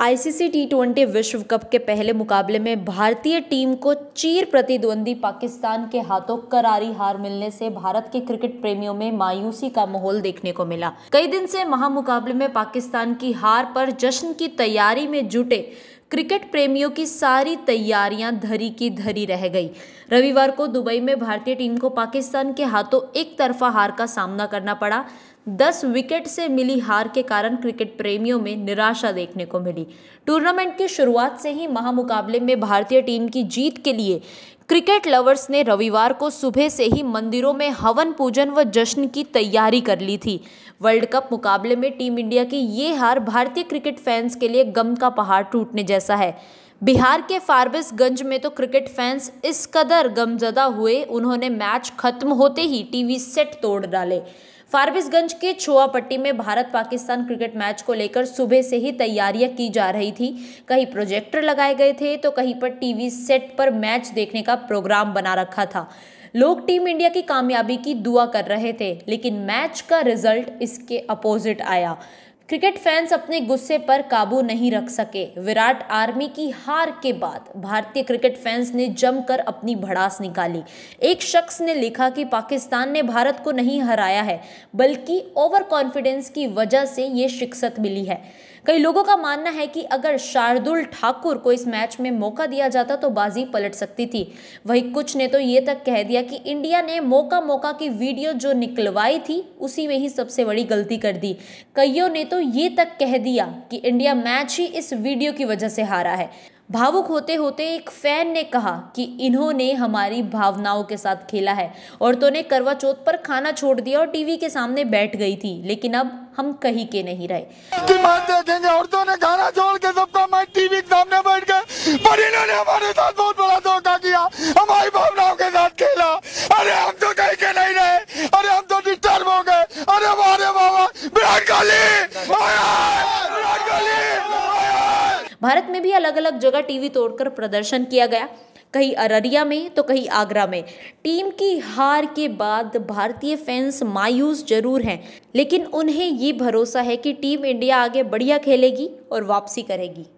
ICC T twenty विश्व cup के पहले मुकाबले में भारतीय टीम को चीर प्रतिद्वंदी पाकिस्तान के हाथों करारी हार मिलने से भारत के क्रिकेट प्रेमियों में मायूसी का माहौल देखने को मिला कई दिन से महामुकाबले में पाकिस्तान की हार पर जश्न की तैयारी में जुटे क्रिकेट प्रेमियों की सारी तैयारियां धरी की धरी रह गई रविवार को दुबई में भारतीय टीम को पाकिस्तान के हाथों एक तरफा हार का सामना करना पड़ा दस विकेट से मिली हार के कारण क्रिकेट प्रेमियों में निराशा देखने को मिली टूर्नामेंट की शुरुआत से ही महामुकाबले में भारतीय टीम की जीत के लिए क्रिकेट लवर्स ने रविवार को सुबह से ही मंदिरों में हवन पूजन व जश्न की तैयारी कर ली थी वर्ल्ड कप मुकाबले में टीम इंडिया की ये हार भारतीय क्रिकेट फैंस के लिए गम का पहाड़ टूटने जैसा है बिहार के फारबिसगंज में तो क्रिकेट फैंस इस कदर गमजदा हुए उन्होंने मैच खत्म होते ही टीवी सेट तोड़ डाले फारबिसगंज के छोआपट्टी में भारत पाकिस्तान क्रिकेट मैच को लेकर सुबह से ही तैयारियां की जा रही थी कहीं प्रोजेक्टर लगाए गए थे तो कहीं पर टीवी सेट पर मैच देखने का प्रोग्राम बना रखा था लोग टीम इंडिया की कामयाबी की दुआ कर रहे थे लेकिन मैच का रिजल्ट इसके अपोजिट आया क्रिकेट फैंस अपने गुस्से पर काबू नहीं रख सके विराट आर्मी की हार के बाद भारतीय क्रिकेट फैंस ने जमकर अपनी भड़ास निकाली एक शख्स ने लिखा कि पाकिस्तान ने भारत को नहीं हराया है बल्कि ओवर कॉन्फिडेंस की वजह से ये शिक्षत मिली है कई लोगों का मानना है कि अगर शार्दुल ठाकुर को इस मैच में मौका दिया जाता तो बाजी पलट सकती थी वहीं कुछ ने तो ये तक कह दिया कि इंडिया ने मौका मौका की वीडियो जो निकलवाई थी उसी में ही सबसे बड़ी गलती कर दी कईयों ने तो दोस्तों ये तक कह दिया कि इंडिया मैच ही इस वीडियो की वजह से हारा है भावुक होते होते एक फैन ने कहा कि इन्होंने हमारी भावनाओं के साथ खेला है औरतों ने करवा चौथ पर खाना छोड़ दिया और टीवी के सामने बैठ गई थी लेकिन अब हम कहीं के नहीं रहे औरतों ने खाना छोड़ के सबका मैं टीवी के सामने बैठ गए पर इन्होंने हमारे साथ बहुत बड़ा धोखा किया हमारी भावनाओं के साथ खेला अरे हम तो कहीं के नहीं रहे अरे हम तो डिस्टर्ब हो गए अरे बाबा विराट कोहली भारत में भी अलग अलग जगह टीवी तोड़कर प्रदर्शन किया गया कहीं अररिया में तो कहीं आगरा में टीम की हार के बाद भारतीय फैंस मायूस जरूर हैं लेकिन उन्हें ये भरोसा है कि टीम इंडिया आगे बढ़िया खेलेगी और वापसी करेगी